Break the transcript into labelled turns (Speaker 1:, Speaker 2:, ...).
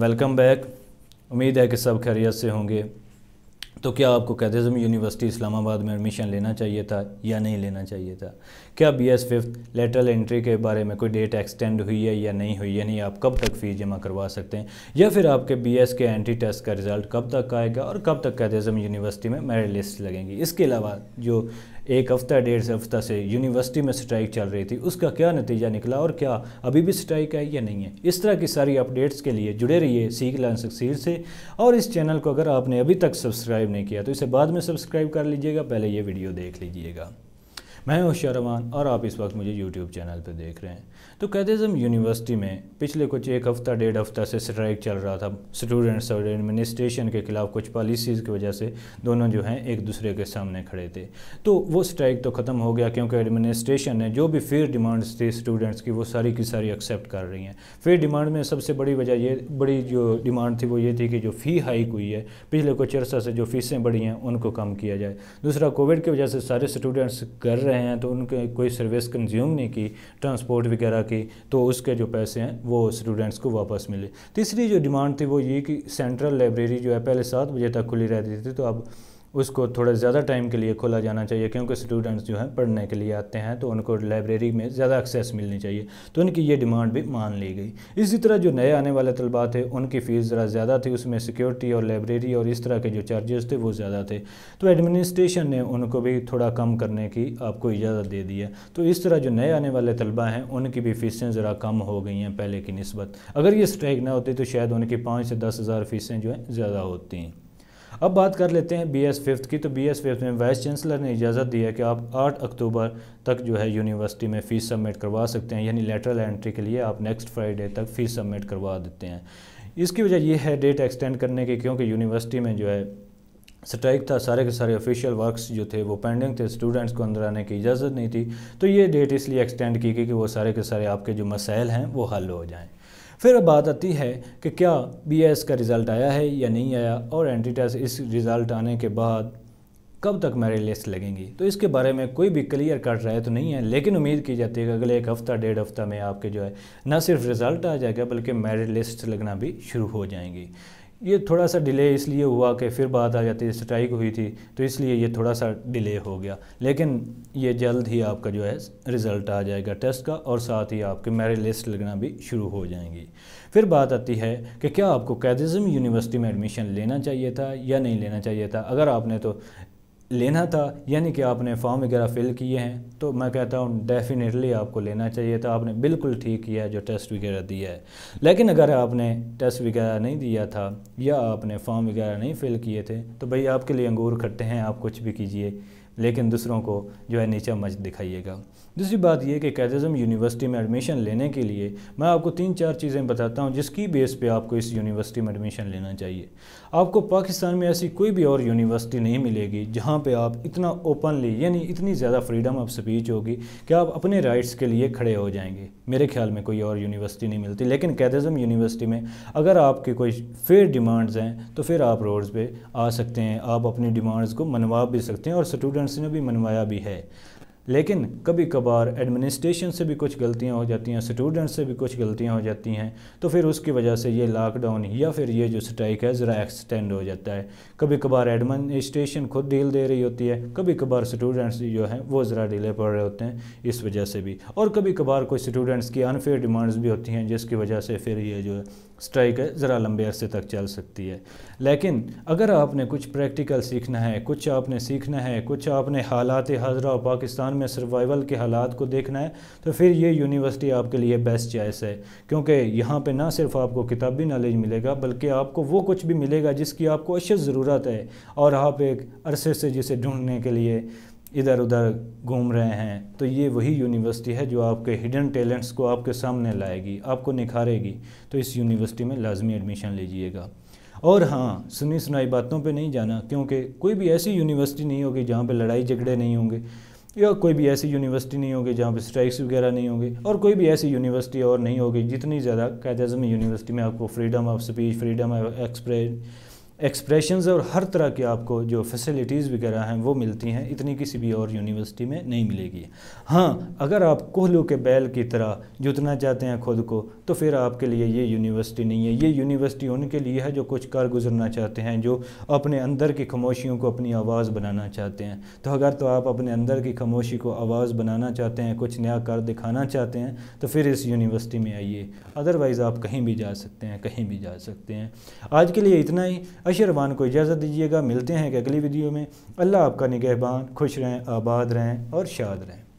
Speaker 1: welcome back उम्मीद है कि सब खैरियत से होंगे तो क्या आपको कैथेज़म यूनिवर्सिटी इस्लामाबाद में एडमिशन लेना चाहिए था या नहीं लेना चाहिए था क्या B S fifth lateral entry के बारे में कोई डेट एक्सटेंड हुई है या नहीं हुई यानी आप कब तक फ़ीस जमा करवा सकते हैं या फिर आपके बी एस के एंट्री टेस्ट का रिज़ल्ट कब तक आएगा और कब तक कैथेज़म यूनिवर्सिटी में मेरिट लिस्ट लगेंगी इसके अलावा जो एक हफ़्ता डेढ़ से हफ्ता से यूनिवर्सिटी में स्ट्राइक चल रही थी उसका क्या नतीजा निकला और क्या अभी भी स्ट्राइक है या नहीं है इस तरह की सारी अपडेट्स के लिए जुड़े रहिए सीख लर्न सक्सीर से और इस चैनल को अगर आपने अभी तक सब्सक्राइब नहीं किया तो इसे बाद में सब्सक्राइब कर लीजिएगा पहले ये वीडियो देख लीजिएगा मैं हूँ शरवान और आप इस वक्त मुझे यूट्यूब चैनल पर देख रहे हैं तो कैदम यूनिवर्सिटी में पिछले कुछ एक हफ़्ता डेढ़ हफ़्ता से स्ट्राइक चल रहा था स्टूडेंट्स और एडमिनिस्ट्रेशन के ख़िलाफ़ कुछ पॉलिसीज़ की वजह से दोनों जो हैं एक दूसरे के सामने खड़े थे तो वो स्ट्राइक तो ख़त्म हो गया क्योंकि एडमिनिस्ट्रेशन ने जो भी फेयर डिमांड्स थी स्टूडेंट्स की वो सारी की सारी एक्सेप्ट कर रही हैं फेयर डिमांड में सबसे बड़ी वजह ये बड़ी जो डिमांड थी वो ये थी कि जो फ़ी हाइक हुई है पिछले कुछ अर्सा से जो फ़ीसें बढ़ी हैं उनको कम किया जाए दूसरा कोविड की वजह से सारे स्टूडेंट्स कर रहे रहे हैं तो उनके कोई सर्विस कंज्यूम नहीं की ट्रांसपोर्ट वगैरह की तो उसके जो पैसे हैं वो स्टूडेंट्स को वापस मिले तीसरी जो डिमांड थी वो ये कि सेंट्रल लाइब्रेरी जो है पहले सात बजे तक खुली रहती थी तो अब उसको थोड़ा ज़्यादा टाइम के लिए खोला जाना चाहिए क्योंकि स्टूडेंट्स जो हैं पढ़ने के लिए आते हैं तो उनको लाइब्रेरी में ज़्यादा एक्सेस मिलनी चाहिए तो उनकी ये डिमांड भी मान ली गई इसी तरह जो नए आने वाले तलबा थे उनकी फ़ीस ज़रा ज़्यादा थी उसमें सिक्योरिटी और लाइब्रेरी और इस तरह के जो चार्जेस थे वो ज़्यादा थे तो एडमिनिस्ट्रेशन ने उनको भी थोड़ा कम करने की आपको इजाज़त दे दी है तो इस तरह जो नए आने वाले तलबा हैं उनकी भी फ़ीसें ज़रा कम हो गई हैं पहले की नस्बत अगर ये स्ट्राइक ना होती तो शायद उनकी पाँच से दस हज़ार फ़ीसें जो हैं ज़्यादा होती हैं अब बात कर लेते हैं बी एस फिफ्थ की तो बी एस फिफ्थ में वाइस चांसलर ने इजाज़त दी है कि आप आठ अक्टूबर तक जो है यूनिवर्सिटी में फ़ीस सबमिट करवा सकते हैं यानी लेटरल एंट्री के लिए आप नेक्स्ट फ्राइडे तक फ़ीस सबमिट करवा देते हैं इसकी वजह यह है डेट एक्सटेंड करने की क्योंकि यूनिवर्सिटी में जो है स्ट्राइक था सारे के सारे ऑफिशियल वर्क्स जो थे वो पेंडिंग थे स्टूडेंट्स को अंदर आने की इजाज़त नहीं थी तो ये डेट इसलिए एक्सटेंड की गई कि वो सारे के सारे आपके जो मसाइल हैं वो हल हो जाएँ फिर बात आती है कि क्या बीएस का रिज़ल्ट आया है या नहीं आया और एंट्री टेस्ट इस रिज़ल्ट आने के बाद कब तक मेरे लिस्ट लगेंगी तो इसके बारे में कोई भी क्लियर कट रहा है तो नहीं है लेकिन उम्मीद की जाती है कि अगले एक हफ़्ता डेढ़ हफ़्ता में आपके जो है ना सिर्फ रिज़ल्ट आ जाएगा बल्कि मेरिट लिस्ट लगना भी शुरू हो जाएंगी ये थोड़ा सा डिले इसलिए हुआ कि फिर बात आ जाती है स्ट्राइक हुई थी तो इसलिए ये थोड़ा सा डिले हो गया लेकिन ये जल्द ही आपका जो है रिज़ल्ट आ जाएगा टेस्ट का और साथ ही आपके मेरिट लिस्ट लगना भी शुरू हो जाएंगी फिर बात आती है कि क्या आपको कैदिज़म यूनिवर्सिटी में एडमिशन लेना चाहिए था या नहीं लेना चाहिए था अगर आपने तो लेना था यानी कि आपने फॉर्म वगैरह फ़िल किए हैं तो मैं कहता हूँ डेफ़िनेटली आपको लेना चाहिए था आपने बिल्कुल ठीक किया जो टेस्ट वगैरह दिया है लेकिन अगर आपने टेस्ट वगैरह नहीं दिया था या आपने फॉर्म वगैरह नहीं फ़िल किए थे तो भाई आपके लिए अंगूर खट्टे हैं आप कुछ भी कीजिए लेकिन दूसरों को जो है नीचा मच दिखाइएगा दूसरी बात यह कि कैदम यूनिवर्सिटी में एडमिशन लेने के लिए मैं आपको तीन चार चीज़ें बताता हूँ जिसकी बेस पे आपको इस यूनिवर्सिटी में एडमिशन लेना चाहिए आपको पाकिस्तान में ऐसी कोई भी और यूनिवर्सिटी नहीं मिलेगी जहाँ पे आप इतना ओपनली यानी इतनी ज़्यादा फ्रीडम ऑफ स्पीच होगी कि आप अपने राइट्स के लिए खड़े हो जाएंगे मेरे ख्याल में कोई और यूनिवर्सिटी नहीं मिलती लेकिन कैदम यूनिवर्सिटी में अगर आपकी कोई फेयर डिमांड्स हैं तो फिर आप रोड्स पर आ सकते हैं आप अपनी डिमांड्स को मनवा भी सकते हैं और स्टूडेंट कंस ने भी मनवाया भी है लेकिन कभी कभार एडमिनिस्ट्रेशन से भी कुछ गलतियां हो जाती हैं स्टूडेंट से भी कुछ गलतियां हो जाती हैं तो फिर उसकी वजह से ये लॉकडाउन या फिर ये जो स्ट्राइक है ज़रा एक्सटेंड हो जाता है कभी कभार एडमिनिस्ट्रेशन खुद डील दे रही होती है कभी कभार स्टूडेंट्स जो हैं वो ज़रा डीले पड़ रहे होते हैं इस वजह से भी और कभी कभार कोई स्टूडेंट्स की अनफेयर डिमांड्स भी होती हैं जिसकी वजह से फिर ये जो स्ट्राइक है ज़रा लंबे अरसे तक चल सकती है लेकिन अगर आपने कुछ प्रैक्टिकल सीखना है कुछ आपने सीखना है कुछ आपने हालात हाजरा पाकिस्तान पाकिस्तान में सर्वाइवल के हालात को देखना है तो फिर ये यूनिवर्सिटी आपके लिए बेस्ट चॉइस है क्योंकि यहाँ पे ना सिर्फ आपको किताबी नॉलेज मिलेगा बल्कि आपको वो कुछ भी मिलेगा जिसकी आपको अशद ज़रूरत है और आप एक अरसे से जिसे ढूंढने के लिए इधर उधर घूम रहे हैं तो ये वही यूनिवर्सिटी है जो आपके हिडन टैलेंट्स को आपके सामने लाएगी आपको निखारेगी तो इस यूनिवर्सिटी में लाजमी एडमिशन लीजिएगा और हाँ सुनी सुनाई बातों पे नहीं जाना क्योंकि कोई भी ऐसी यूनिवर्सिटी नहीं होगी जहाँ पे लड़ाई झगड़े नहीं होंगे या कोई भी ऐसी यूनिवर्सिटी नहीं होगी जहाँ पर स्ट्राइक्स वगैरह नहीं होंगे और कोई भी ऐसी यूनिवर्सिटी और नहीं होगी जितनी ज़्यादा कैदम यूनिवर्सिटी में आपको freedom of speech freedom of express expressions और हर तरह के आपको जो फैसिलिटीज़ वगैरह हैं वो मिलती हैं इतनी किसी भी और यूनिवर्सिटी में नहीं मिलेगी हाँ अगर आप कोहलू के बैल की तरह जुतना चाहते हैं खुद को तो फिर आपके लिए ये यूनिवर्सिटी नहीं है ये यूनिवर्सिटी उनके लिए है जो कुछ कर गुजरना चाहते हैं जो अपने अंदर की खामोशियों को अपनी आवाज़ बनाना चाहते हैं तो अगर तो आप अपने अंदर की खामोशी को आवाज़ बनाना चाहते हैं कुछ नया कर दिखाना चाहते हैं तो फिर इस यूनिवर्सिटी में आइए अदरवाइज़ आप कहीं भी जा सकते हैं कहीं भी जा सकते हैं आज के लिए इतना ही अशरवान को इजाज़त दीजिएगा मिलते हैं एक अगली वीडियो में अल्लाह आपका निगहबान खुश रहें आबाद रहें और शाद रहें